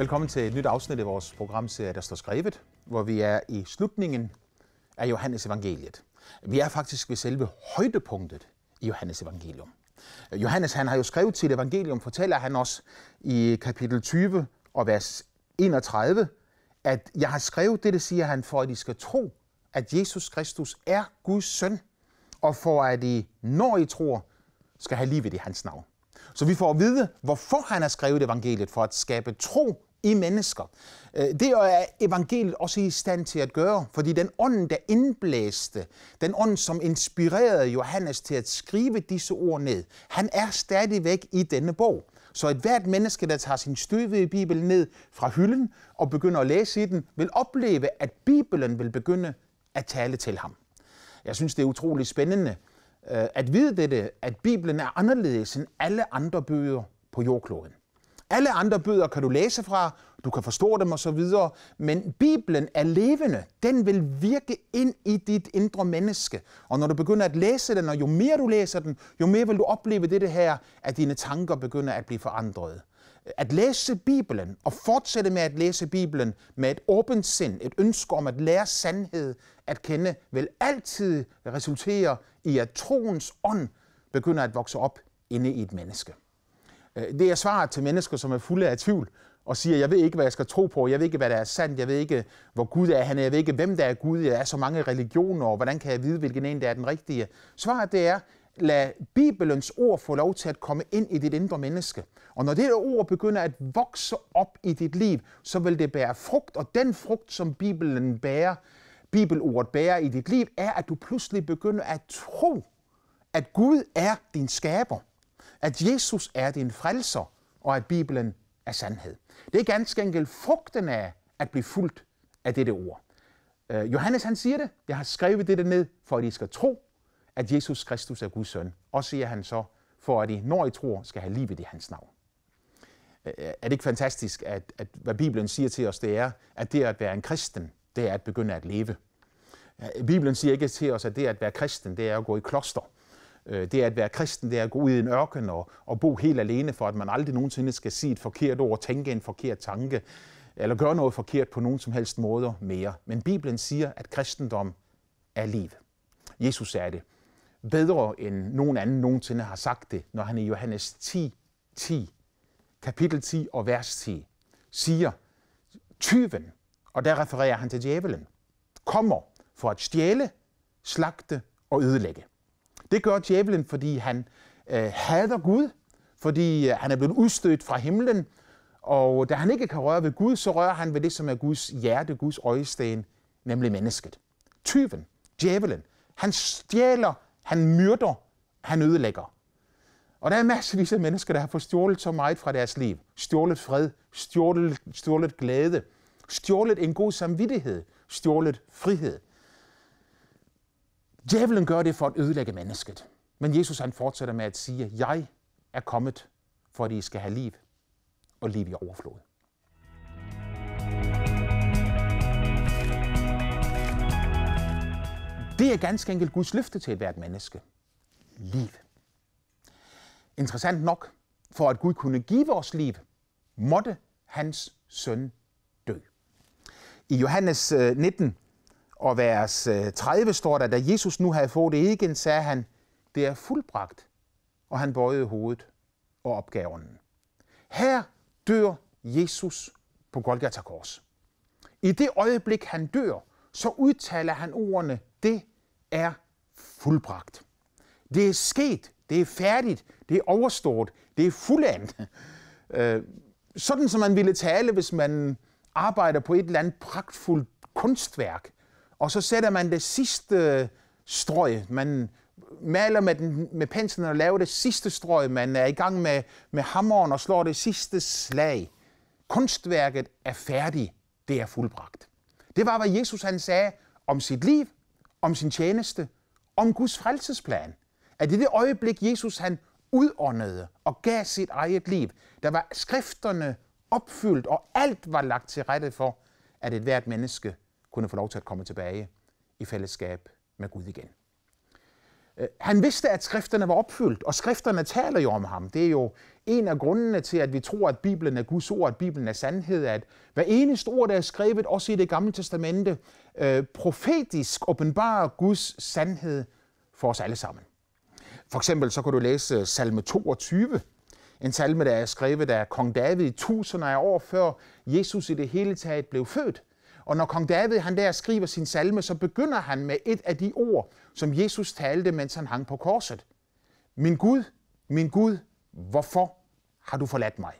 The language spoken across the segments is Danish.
Velkommen til et nyt afsnit i vores programserie, der står skrevet, hvor vi er i slutningen af Johannes evangeliet. Vi er faktisk ved selve højdepunktet i Johannes evangelium. Johannes han har jo skrevet til evangelium, fortæller han os i kapitel 20 og vers 31, at jeg har skrevet det, det siger han, for at I skal tro, at Jesus Kristus er Guds søn, og for at I, når I tror, skal have livet i hans navn. Så vi får at vide, hvorfor han har skrevet evangeliet, for at skabe tro i mennesker. Øh, det er evangeliet også i stand til at gøre, fordi den ånd, der indblæste, den ånd, som inspirerede Johannes til at skrive disse ord ned, han er stadigvæk i denne bog. Så et hvert menneske, der tager sin støvede bibel ned fra hylden og begynder at læse i den, vil opleve, at bibelen vil begynde at tale til ham. Jeg synes, det er utrolig spændende øh, at vide dette, at bibelen er anderledes end alle andre bøger på jordkloden. Alle andre bøger kan du læse fra, du kan forstå dem osv., men Bibelen er levende. Den vil virke ind i dit indre menneske. Og når du begynder at læse den, og jo mere du læser den, jo mere vil du opleve det, her, at dine tanker begynder at blive forandret. At læse Bibelen og fortsætte med at læse Bibelen med et åbent sind, et ønske om at lære sandhed at kende, vil altid resultere i, at troens ånd begynder at vokse op inde i et menneske. Øh, det er svaret til mennesker, som er fulde af tvivl og siger, jeg ved ikke, hvad jeg skal tro på, jeg ved ikke, hvad der er sandt, jeg ved ikke, hvor Gud er, han er, jeg ved ikke, hvem der er Gud, jeg er så mange religioner, og hvordan kan jeg vide, hvilken en, der er den rigtige? Svaret det er, lad Bibelens ord få lov til at komme ind i dit indre menneske. Og når det ord begynder at vokse op i dit liv, så vil det bære frugt, og den frugt, som Bibelen bærer, Bibelordet bærer i dit liv, er, at du pludselig begynder at tro, at Gud er din skaber at Jesus er din frelser, og at Bibelen er sandhed. Det er ganske enkelt frugten af at blive fuldt af dette ord. Øh, Johannes han siger det, jeg har skrevet dette ned, for at I skal tro, at Jesus Kristus er Guds søn. Og siger han så, for at I, når I tror, skal have livet i hans navn. Øh, øh, er det ikke fantastisk, at, at hvad Bibelen siger til os, det er, at det at være en kristen, det er at begynde at leve. Bibelen siger ikke til os, at det at være kristen, det er at gå i kloster. Øh, det er at være kristen, det er at gå ud i en ørken og, og bo helt alene, for at man aldrig nogensinde skal sige et forkert ord, tænke en forkert tanke, eller gøre noget forkert på nogen som helst måder mere. Men Bibelen siger, at kristendom er liv. Jesus er det. Bedre end nogen anden nogensinde har sagt det, når han i Johannes 10, 10, kapitel 10 og vers 10, siger, tyven, og der refererer han til djævelen, kommer for at stjæle, slagte og ødelægge. Det gør djævlen, fordi han øh, hader Gud, fordi øh, han er blevet udstødt fra himlen, og da han ikke kan røre ved Gud, så rører han ved det, som er Guds hjerte, Guds øjesten, nemlig mennesket. Tyven, djævelen, han stjæler, han myrder, han ødelægger. Og der er masservis af mennesker, der har fået stjålet så meget fra deres liv. Stjålet fred, stjålet, stjålet glæde, stjålet en god samvittighed, stjålet frihed. Djævlen gør det for at ødelægge mennesket. Men Jesus han fortsætter med at sige, jeg er kommet, for at I skal have liv, og liv i overflod. Det er ganske enkelt Guds løfte til et hvert menneske. Liv. Interessant nok, for at Gud kunne give vores liv, måtte hans søn dø. I Johannes 19 øh, og vers 30 øh, står der, da Jesus nu havde fået det igen, sagde han, det er fuldbragt. Og han bøjede hovedet og opgaven. Her dør Jesus på Golgata Kors. I det øjeblik, han dør, så udtaler han ordene, det er fuldbragt. Det er sket, det er færdigt, det er overstået, det er fuldendt. Øh, sådan som man ville tale, hvis man arbejder på et eller andet pragtfuldt kunstværk. Og så sætter man det sidste strøg. Man maler med, den, med penslen og laver det sidste strøg. Man er i gang med, med hammeren og slår det sidste slag. Kunstværket er færdigt. Det er fuldbragt. Det var, hvad Jesus han sagde om sit liv, om sin tjeneste, om Guds frelsesplan. At i det øjeblik, Jesus han udåndede og gav sit eget liv, der var skrifterne opfyldt, og alt var lagt til rette for, at et hvert menneske kunne få lov til at komme tilbage i fællesskab med Gud igen. Øh, han vidste, at skrifterne var opfyldt, og skrifterne taler jo om ham. Det er jo en af grundene til, at vi tror, at Bibelen er Guds ord, at Bibelen er sandhed, at hver eneste ord, der er skrevet, også i det gamle testamente, øh, profetisk åbenbarer Guds sandhed for os alle sammen. For eksempel så kan du læse øh, salme 22, en salme, der er skrevet af kong David tusinder af år før Jesus i det hele taget blev født. Og når kong David han der skriver sin salme, så begynder han med et af de ord, som Jesus talte, mens han hang på korset. Min Gud, min Gud, hvorfor har du forladt mig?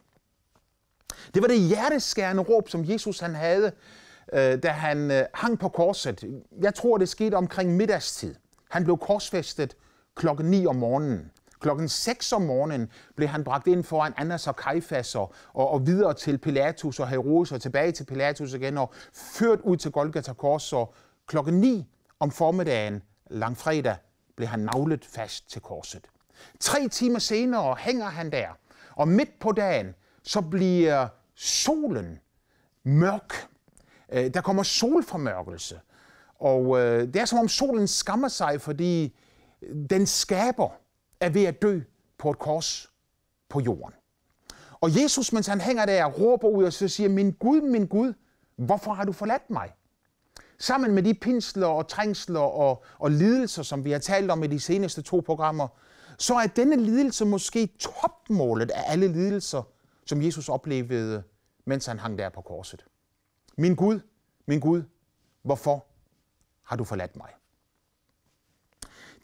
Det var det hjerteskærende råb, som Jesus han havde, øh, da han øh, hang på korset. Jeg tror, det skete omkring middagstid. Han blev korsfæstet klokken 9 om morgenen. Klokken 6 om morgenen blev han bragt ind foran Annas og Kajfas og, og videre til Pilatus og Herodes og tilbage til Pilatus igen og ført ud til Golgata Kors. Og klokken 9 om formiddagen langfredag blev han navlet fast til korset. Tre timer senere hænger han der, og midt på dagen, så bliver solen mørk. Øh, der kommer solformørkelse, og øh, det er som om solen skammer sig, fordi øh, den skaber er ved at dø på et kors på jorden. Og Jesus, mens han hænger der og råber ud og så siger, min Gud, min Gud, hvorfor har du forladt mig? Sammen med de pinsler og trængsler og, og lidelser, som vi har talt om i de seneste to programmer, så er denne lidelse måske topmålet af alle lidelser, som Jesus oplevede, mens han hang der på korset. Min Gud, min Gud, hvorfor har du forladt mig?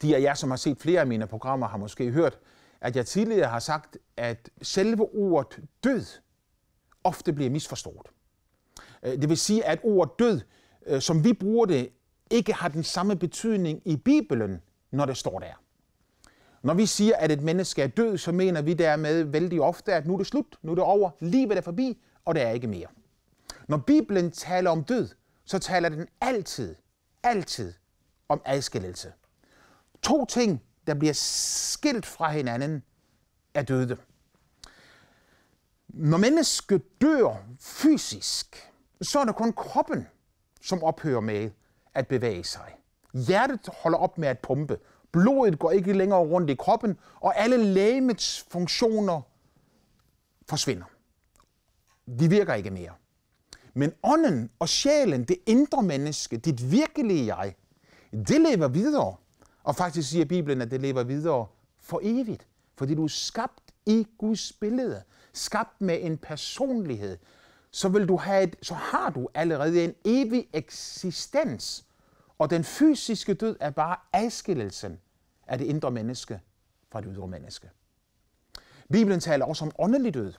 De af jer, som har set flere af mine programmer, har måske hørt, at jeg tidligere har sagt, at selve ordet død ofte bliver misforstået. Øh, det vil sige, at ordet død, øh, som vi bruger det, ikke har den samme betydning i Bibelen, når det står der. Når vi siger, at et menneske er død, så mener vi dermed vældig ofte, at nu er det slut, nu er det over, livet er forbi, og der er ikke mere. Når Bibelen taler om død, så taler den altid, altid om adskillelse. To ting, der bliver skilt fra hinanden, er døde. Når mennesket dør fysisk, så er det kun kroppen, som ophører med at bevæge sig. Hjertet holder op med at pumpe. Blodet går ikke længere rundt i kroppen, og alle lægemets funktioner forsvinder. De virker ikke mere. Men ånden og sjælen, det indre menneske, dit virkelige jeg, det lever videre. Og faktisk siger Bibelen, at det lever videre for evigt, fordi du er skabt i Guds billede, skabt med en personlighed, så, vil du have et, så har du allerede en evig eksistens. Og den fysiske død er bare adskillelsen af det indre menneske fra det ydre menneske. Bibelen taler også om åndelig død.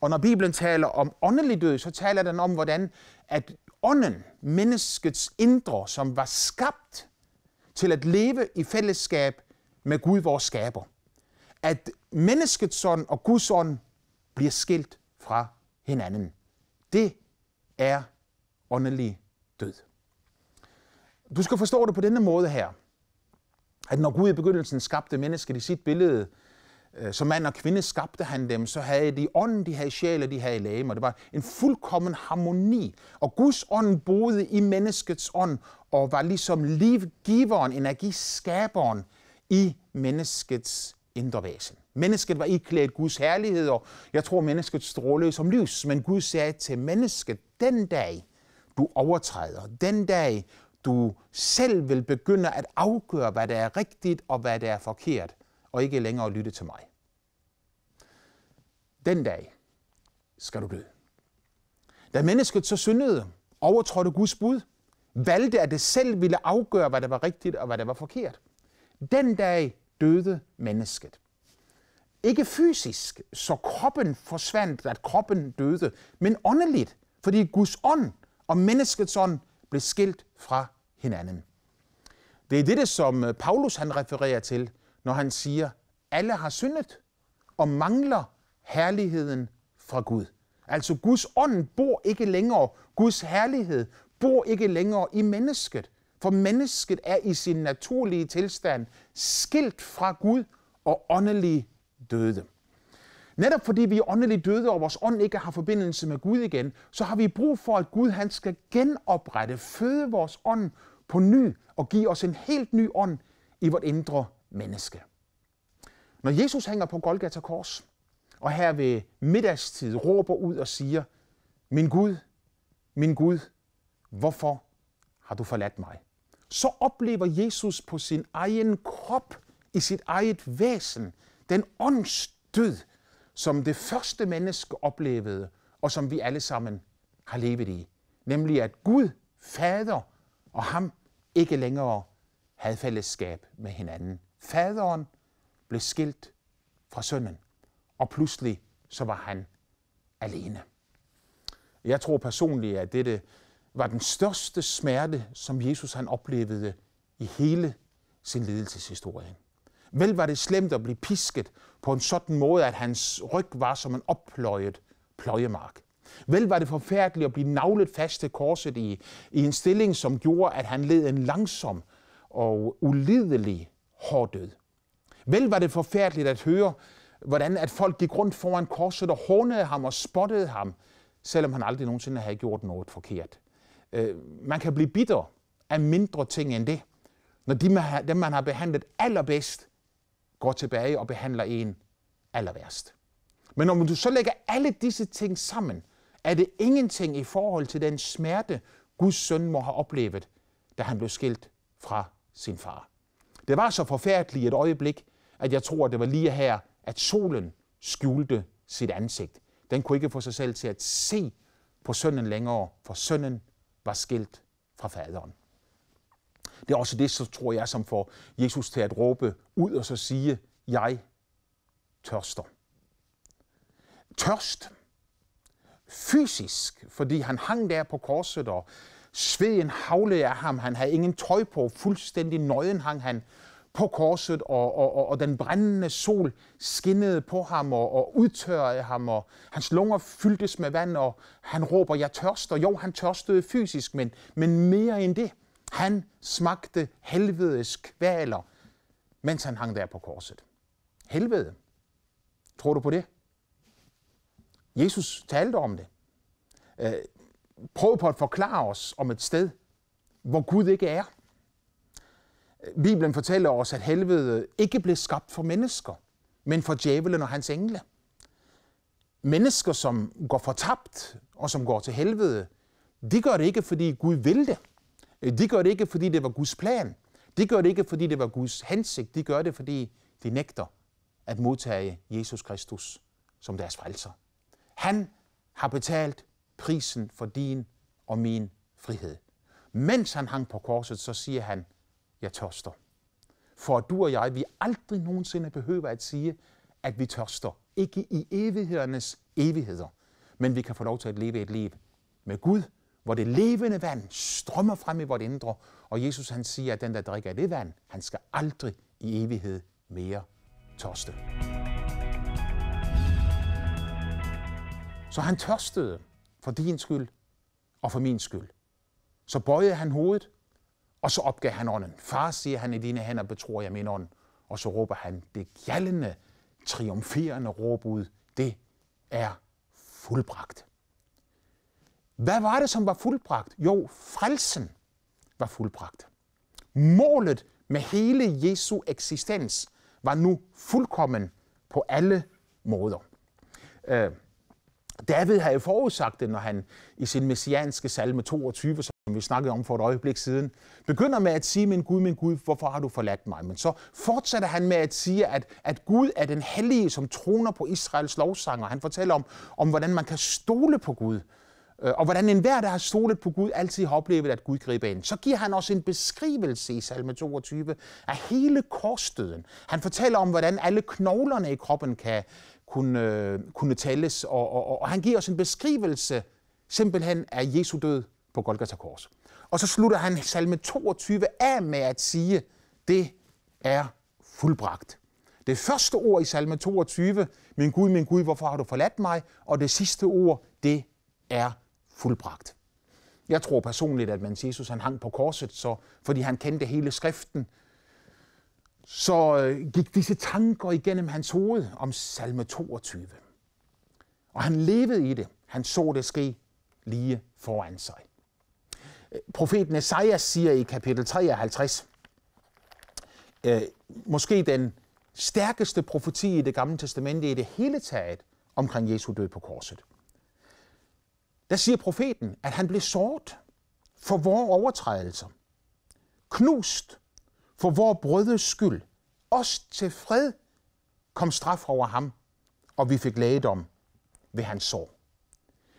Og når Bibelen taler om åndelig død, så taler den om, hvordan at ånden, menneskets indre, som var skabt til at leve i fællesskab med Gud, vores skaber. At menneskets ånd og Guds ånd bliver skilt fra hinanden. Det er åndelig død. Du skal forstå det på denne måde her, at når Gud i begyndelsen skabte mennesket i sit billede, Øh, som mand og kvinde skabte han dem, så havde de ånden, de havde sjæl og de havde læme, og det var en fuldkommen harmoni. Og Guds ånd boede i menneskets ånd og var ligesom livgiveren, energiskaberen i menneskets indre væsen. Mennesket var iklædt Guds herlighed, og jeg tror, mennesket strålede som lys. Men Gud sagde til mennesket, den dag du overtræder, den dag du selv vil begynde at afgøre, hvad der er rigtigt og hvad der er forkert, og ikke længere lytte til mig. Den dag skal du dø. Da mennesket så syndede, overtrådte Guds bud, valgte at det selv ville afgøre, hvad der var rigtigt og hvad der var forkert. Den dag døde mennesket. Ikke fysisk, så kroppen forsvandt, at kroppen døde, men åndeligt, fordi Guds ånd og menneskets ånd blev skilt fra hinanden. Det er dette, som Paulus han refererer til, når han siger, alle har syndet og mangler herligheden fra Gud. Altså Guds ånd bor ikke længere, Guds herlighed bor ikke længere i mennesket, for mennesket er i sin naturlige tilstand skilt fra Gud og åndelig døde. Netop fordi vi er åndeligt døde, og vores ånd ikke har forbindelse med Gud igen, så har vi brug for, at Gud han skal genoprette, føde vores ånd på ny og give os en helt ny ånd i vores indre menneske. Når Jesus hænger på Golgata Kors, og her ved middagstid råber ud og siger, min Gud, min Gud, hvorfor har du forladt mig? Så oplever Jesus på sin egen krop, i sit eget væsen, den åndsdød, som det første menneske oplevede, og som vi alle sammen har levet i. Nemlig at Gud, Fader og ham ikke længere havde fællesskab med hinanden. Faderen blev skilt fra sønnen, og pludselig så var han alene. Jeg tror personligt, at dette var den største smerte, som Jesus han oplevede i hele sin lidelseshistorie. Vel var det slemt at blive pisket på en sådan måde, at hans ryg var som en oppløjet pløjemark. Vel var det forfærdeligt at blive navlet fast til korset i, i en stilling, som gjorde, at han led en langsom og ulidelig hård død. Vel var det forfærdeligt at høre, hvordan at folk gik rundt foran korset og hånede ham og spottede ham, selvom han aldrig nogensinde havde gjort noget forkert. Øh, man kan blive bitter af mindre ting end det, når de, man dem, man har behandlet allerbedst, går tilbage og behandler en allerværst. Men når du så lægger alle disse ting sammen, er det ingenting i forhold til den smerte, Guds søn må have oplevet, da han blev skilt fra sin far. Det var så forfærdeligt et øjeblik, at jeg tror, det var lige her, at solen skjulte sit ansigt. Den kunne ikke få sig selv til at se på sønnen længere, for sønnen var skilt fra faderen. Det er også det, så tror jeg, som får Jesus til at råbe ud og så sige, jeg tørster. Tørst, fysisk, fordi han hang der på korset og Sveden havlede af ham, han havde ingen tøj på, fuldstændig nøgen hang han på korset, og, og, og, og den brændende sol skinnede på ham og, og udtørrede ham, og hans lunger fyldtes med vand, og han råber, jeg tørster. Jo, han tørstede fysisk, men, men mere end det. Han smagte helvedes kvaler, mens han hang der på korset. Helvede. Tror du på det? Jesus talte om det. Øh, prøve på at forklare os om et sted, hvor Gud ikke er. Bibelen fortæller os, at helvede ikke blev skabt for mennesker, men for djævelen og hans engle. Mennesker, som går fortabt og som går til helvede, de gør det ikke, fordi Gud vil det. De gør det ikke, fordi det var Guds plan. De gør det ikke, fordi det var Guds hensigt. De gør det, fordi de nægter at modtage Jesus Kristus som deres frelser. Han har betalt prisen for din og min frihed. Mens han hang på korset, så siger han, jeg tørster. For du og jeg, vi aldrig nogensinde behøver at sige, at vi tørster. Ikke i evighedernes evigheder, men vi kan få lov til at leve et liv med Gud, hvor det levende vand strømmer frem i vores indre, og Jesus han siger, at den, der drikker det vand, han skal aldrig i evighed mere tørste. Så han tørstede for din skyld og for min skyld. Så bøjede han hovedet, og så opgav han ånden. Far, siger han, i dine hænder betror jeg min ånd. Og så råber han det gjaldende, triumferende råb ud. Det er fuldbragt. Hvad var det, som var fuldbragt? Jo, frelsen var fuldbragt. Målet med hele Jesu eksistens var nu fuldkommen på alle måder. Øh, David havde forudsagt det, når han i sin messianske salme 22, som vi snakkede om for et øjeblik siden, begynder med at sige, min Gud, min Gud, hvorfor har du forladt mig? Men så fortsætter han med at sige, at, at Gud er den hellige, som troner på Israels lovsanger. Han fortæller om, om hvordan man kan stole på Gud, øh, og hvordan enhver, der har stolet på Gud, altid har oplevet, at Gud griber ind. Så giver han også en beskrivelse i salme 22 af hele korsdøden. Han fortæller om, hvordan alle knoglerne i kroppen kan, kunne, kunne tales, Og, og, og han giver os en beskrivelse simpelthen af Jesu død på Golgata Kors. Og så slutter han salme 22 af med at sige, det er fuldbragt. Det første ord i salme 22, min Gud, min Gud, hvorfor har du forladt mig? Og det sidste ord, det er fuldbragt. Jeg tror personligt, at man Jesus han hang på korset, så fordi han kendte hele skriften, så øh, gik disse tanker igennem hans hoved om salme 22. Og han levede i det. Han så det ske lige foran sig. Øh, profeten Esajas siger i kapitel 53, øh, måske den stærkeste profeti i det gamle testamente i det hele taget omkring Jesu død på korset. Der siger profeten, at han blev såret for vores overtrædelser, knust for vor brødres skyld, os til fred, kom straf over ham, og vi fik lægedom ved hans sår.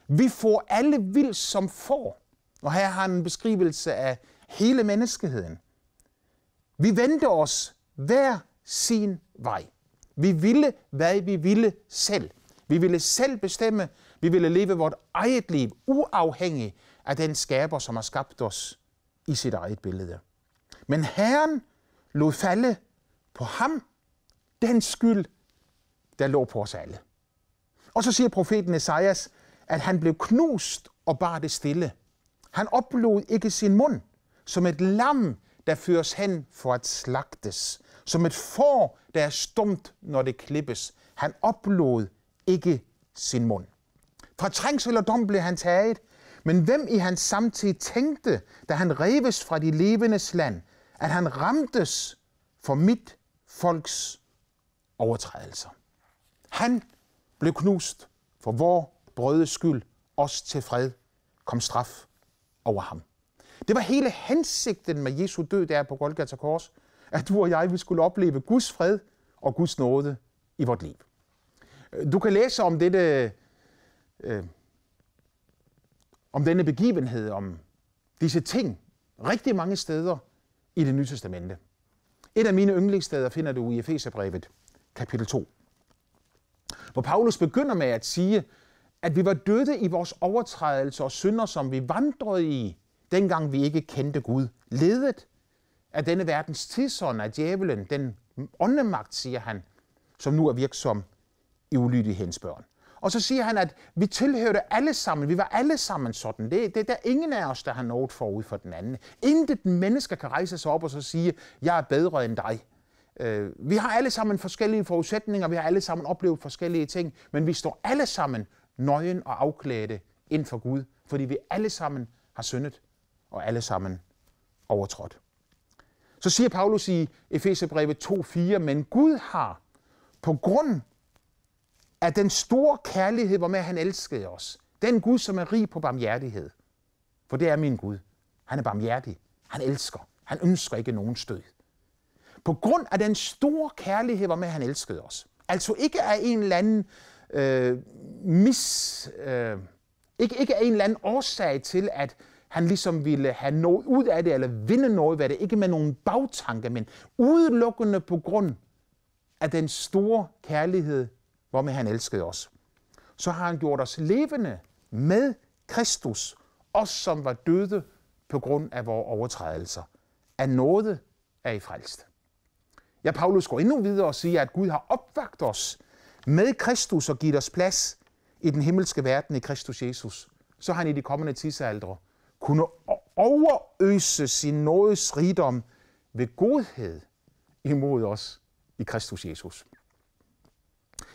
Vi får alle vild som får. Og her har han en beskrivelse af hele menneskeheden. Vi vendte os hver sin vej. Vi ville, hvad vi ville selv. Vi ville selv bestemme. Vi ville leve vort eget liv, uafhængig af den skaber, som har skabt os i sit eget billede. Men Herren lod falde på ham den skyld, der lå på os alle. Og så siger profeten Esajas, at han blev knust og bar det stille. Han oplod ikke sin mund, som et lam, der føres hen for at slagtes. Som et får, der er stumt, når det klippes. Han oplod ikke sin mund. Fra trængsel og dom blev han taget, men hvem i hans samtid tænkte, da han reves fra de levendes land? at han ramtes for mit folks overtrædelser. Han blev knust for vor brødes skyld, os til fred, kom straf over ham. Det var hele hensigten med Jesu død der på Golgata Kors, at du og jeg vi skulle opleve Guds fred og Guds nåde i vort liv. Du kan læse om dette, øh, om denne begivenhed, om disse ting, rigtig mange steder i det nye testamente. Et af mine yndlingssteder finder du i Efeserbrevet, kapitel 2. Hvor Paulus begynder med at sige, at vi var døde i vores overtrædelser og synder, som vi vandrede i, dengang vi ikke kendte Gud. Ledet af denne verdens tidsånd af djævelen, den åndemagt, siger han, som nu er virksom i ulydighedens børn. Og så siger han, at vi tilhørte alle sammen, vi var alle sammen sådan. Det, det der er ingen af os, der har noget forud for den anden. Intet menneske kan rejse sig op og så sige, jeg er bedre end dig. Øh, vi har alle sammen forskellige forudsætninger, vi har alle sammen oplevet forskellige ting, men vi står alle sammen nøgen og afklædte ind for Gud, fordi vi alle sammen har syndet og alle sammen overtrådt. Så siger Paulus i Efeserbrevet 2:4, men Gud har på grund at den store kærlighed, hvormed han elskede os, den Gud, som er rig på barmhjertighed, for det er min Gud, han er barmhjertig, han elsker, han ønsker ikke nogen stød. På grund af den store kærlighed, hvormed han elskede os, altså ikke af en eller anden øh, mis... Øh, ikke, ikke af en eller anden årsag til, at han ligesom ville have noget ud af det, eller vinde noget ved det, ikke med nogen bagtanke, men udelukkende på grund af den store kærlighed, hvormed han elskede os. Så har han gjort os levende med Kristus, os som var døde på grund af vores overtrædelser. Af nåde er I frelst. Ja, Paulus går endnu videre og siger, at Gud har opvagt os med Kristus og givet os plads i den himmelske verden i Kristus Jesus. Så han i de kommende tidsaldre kunne overøse sin nådes rigdom ved godhed imod os i Kristus Jesus.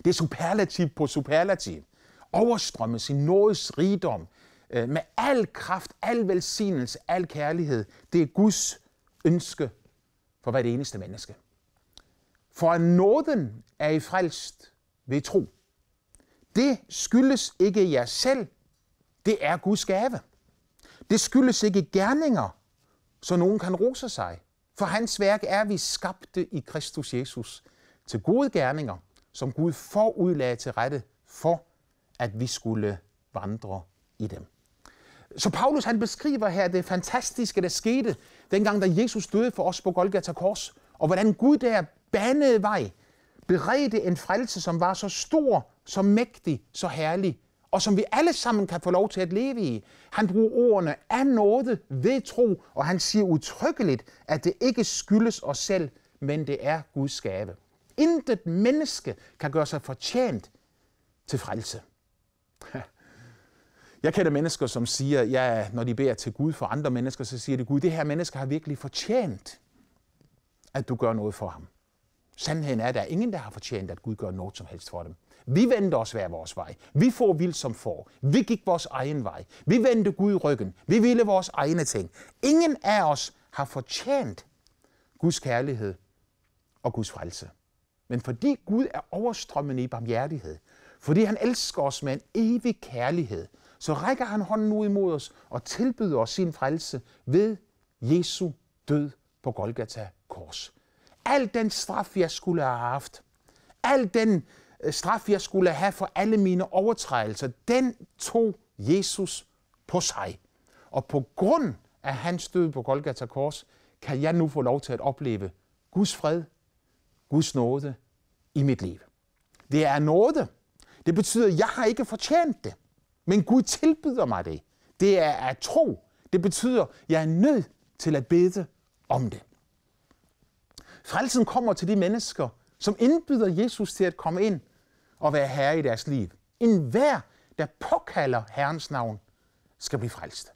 Det er superlativ på superlativ. Overstrømme sin nådes rigdom øh, med al kraft, al velsignelse, al kærlighed. Det er Guds ønske for hvert eneste menneske. For at nåden er i frelst ved tro. Det skyldes ikke jer selv. Det er Guds gave. Det skyldes ikke gerninger, så nogen kan rose sig. For hans værk er vi skabte i Kristus Jesus til gode gerninger, som Gud forudlagde til rette for, at vi skulle vandre i dem. Så Paulus han beskriver her det fantastiske, der skete, dengang da Jesus døde for os på Golgata Kors, og hvordan Gud der banede vej, beredte en frelse, som var så stor, så mægtig, så herlig, og som vi alle sammen kan få lov til at leve i. Han bruger ordene af noget ved tro, og han siger utryggeligt, at det ikke skyldes os selv, men det er Guds gave. Intet menneske kan gøre sig fortjent til frelse. Jeg kender mennesker, som siger, ja, når de beder til Gud for andre mennesker, så siger de, Gud, det her menneske har virkelig fortjent, at du gør noget for ham. Sandheden er, at der er ingen, der har fortjent, at Gud gør noget som helst for dem. Vi vendte os hver vores vej. Vi får vildt som får. Vi gik vores egen vej. Vi vendte Gud i ryggen. Vi ville vores egne ting. Ingen af os har fortjent Guds kærlighed og Guds frelse. Men fordi Gud er overstrømmende i barmhjertighed, fordi han elsker os med en evig kærlighed, så rækker han hånden ud imod os og tilbyder os sin frelse ved Jesu død på Golgata kors. Al den straf, jeg skulle have haft, al den øh, straf, jeg skulle have for alle mine overtrædelser, den tog Jesus på sig. Og på grund af hans død på Golgata kors, kan jeg nu få lov til at opleve Guds fred, Guds nåde i mit liv. Det er nåde. Det betyder, at jeg har ikke fortjent det, men Gud tilbyder mig det. Det er at tro. Det betyder, at jeg er nødt til at bede om det. Frelsen kommer til de mennesker, som indbyder Jesus til at komme ind og være herre i deres liv. En hver, der påkalder Herrens navn, skal blive frelst.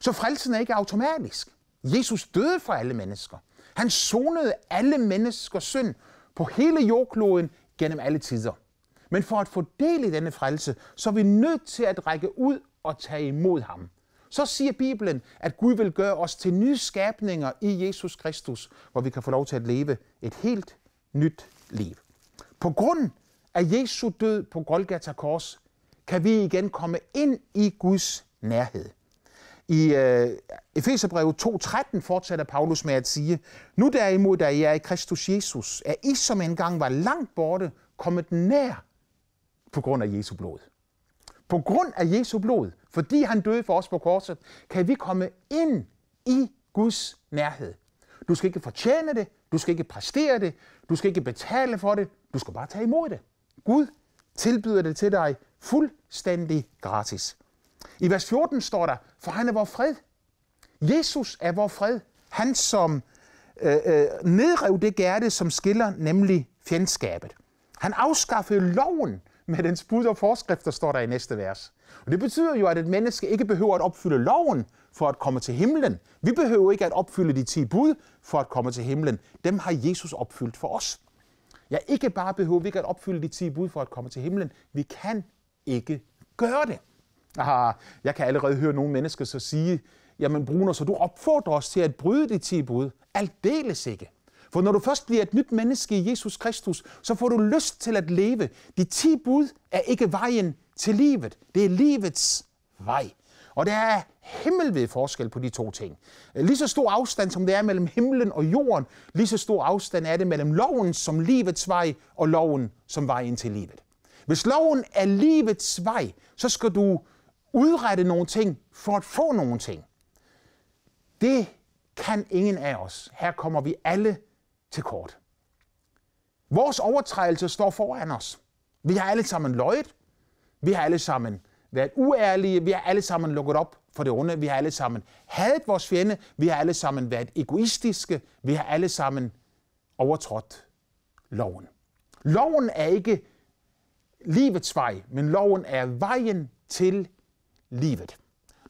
Så frelsen er ikke automatisk. Jesus døde for alle mennesker. Han sonede alle menneskers synd på hele jordkloden gennem alle tider. Men for at få del i denne frelse, så er vi nødt til at række ud og tage imod ham. Så siger Bibelen, at Gud vil gøre os til nye skabninger i Jesus Kristus, hvor vi kan få lov til at leve et helt nyt liv. På grund af Jesu død på Golgata Kors, kan vi igen komme ind i Guds nærhed. I øh, Efeserbrevet 2.13 fortsætter Paulus med at sige, Nu derimod, da I er i Kristus Jesus, er I, som engang var langt borte, kommet nær på grund af Jesu blod. På grund af Jesu blod, fordi han døde for os på korset, kan vi komme ind i Guds nærhed. Du skal ikke fortjene det, du skal ikke præstere det, du skal ikke betale for det, du skal bare tage imod det. Gud tilbyder det til dig fuldstændig gratis. I vers 14 står der, for han er vor fred. Jesus er vor fred. Han, som øh, øh, nedrev det gærde, som skiller, nemlig fjendskabet. Han afskaffede loven med dens bud og forskrifter, står der i næste vers. Og det betyder jo, at et menneske ikke behøver at opfylde loven for at komme til himlen. Vi behøver ikke at opfylde de ti bud for at komme til himlen. Dem har Jesus opfyldt for os. Ja, ikke bare behøver vi ikke at opfylde de ti bud for at komme til himlen. Vi kan ikke gøre det. Ah, jeg kan allerede høre nogle mennesker så sige, jamen Bruno, så du opfordrer os til at bryde de ti bud? Aldeles ikke. For når du først bliver et nyt menneske i Jesus Kristus, så får du lyst til at leve. De ti bud er ikke vejen til livet. Det er livets vej. Og der er himmelved forskel på de to ting. Lige så stor afstand, som det er mellem himlen og jorden, lige så stor afstand er det mellem loven som livets vej og loven som vejen til livet. Hvis loven er livets vej, så skal du udrette nogle ting for at få nogle ting. Det kan ingen af os. Her kommer vi alle til kort. Vores overtrædelse står foran os. Vi har alle sammen løjet. Vi har alle sammen været uærlige. Vi har alle sammen lukket op for det onde. Vi har alle sammen hadet vores fjende. Vi har alle sammen været egoistiske. Vi har alle sammen overtrådt loven. Loven er ikke livets vej, men loven er vejen til livet.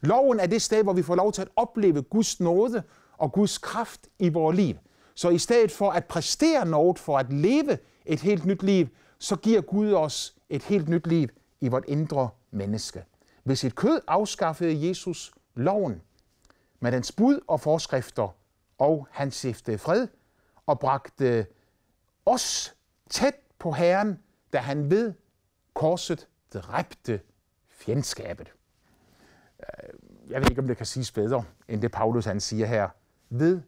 Loven er det sted, hvor vi får lov til at opleve Guds nåde og Guds kraft i vores liv. Så i stedet for at præstere noget for at leve et helt nyt liv, så giver Gud os et helt nyt liv i vort indre menneske. Ved sit kød afskaffede Jesus loven med dens bud og forskrifter, og han siftede fred og bragte os tæt på Herren, da han ved korset dræbte fjendskabet jeg ved ikke, om det kan siges bedre, end det Paulus han siger her. Ved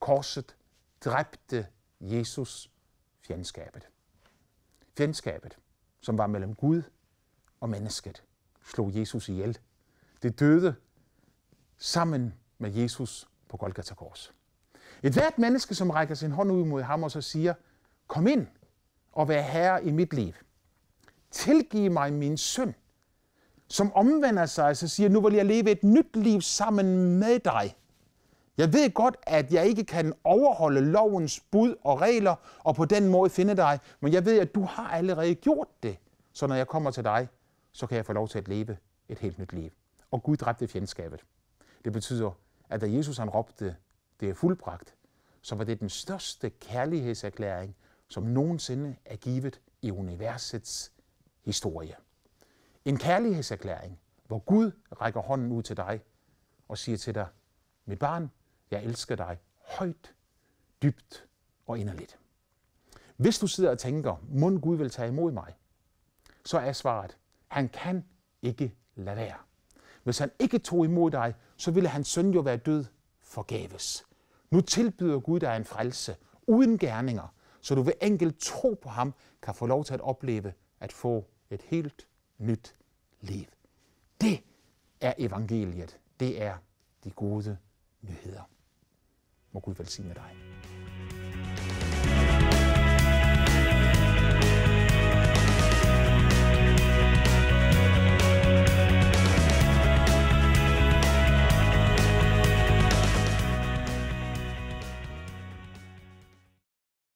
korset dræbte Jesus fjendskabet. Fjendskabet, som var mellem Gud og mennesket, slog Jesus ihjel. Det døde sammen med Jesus på Golgata Kors. Et hvert menneske, som rækker sin hånd ud mod ham og så siger, kom ind og vær herre i mit liv. Tilgiv mig min synd som omvender sig og siger, nu vil jeg leve et nyt liv sammen med dig. Jeg ved godt, at jeg ikke kan overholde lovens bud og regler, og på den måde finde dig, men jeg ved, at du har allerede gjort det. Så når jeg kommer til dig, så kan jeg få lov til at leve et helt nyt liv. Og Gud dræbte fjendskabet. Det betyder, at da Jesus han råbte, det er fuldbragt, så var det den største kærlighedserklæring, som nogensinde er givet i universets historie. En kærlighedserklæring, hvor Gud rækker hånden ud til dig og siger til dig, mit barn, jeg elsker dig højt, dybt og inderligt. Hvis du sidder og tænker, mund Gud vil tage imod mig, så er svaret, han kan ikke lade være. Hvis han ikke tog imod dig, så ville hans søn jo være død forgæves. Nu tilbyder Gud dig en frelse uden gerninger, så du ved enkelt tro på ham kan få lov til at opleve at få et helt nyt liv. Det er evangeliet. Det er de gode nyheder. Må Gud velsigne dig.